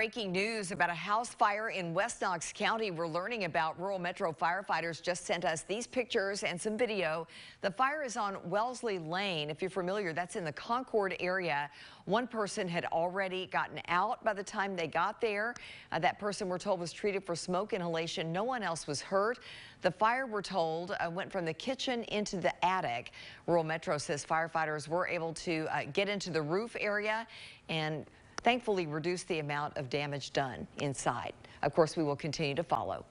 Breaking news about a house fire in West Knox County. We're learning about rural metro firefighters just sent us these pictures and some video. The fire is on Wellesley Lane. If you're familiar, that's in the Concord area. One person had already gotten out by the time they got there. Uh, that person, we're told, was treated for smoke inhalation. No one else was hurt. The fire, we're told, uh, went from the kitchen into the attic. Rural Metro says firefighters were able to uh, get into the roof area and thankfully reduced the amount of damage done inside. Of course, we will continue to follow.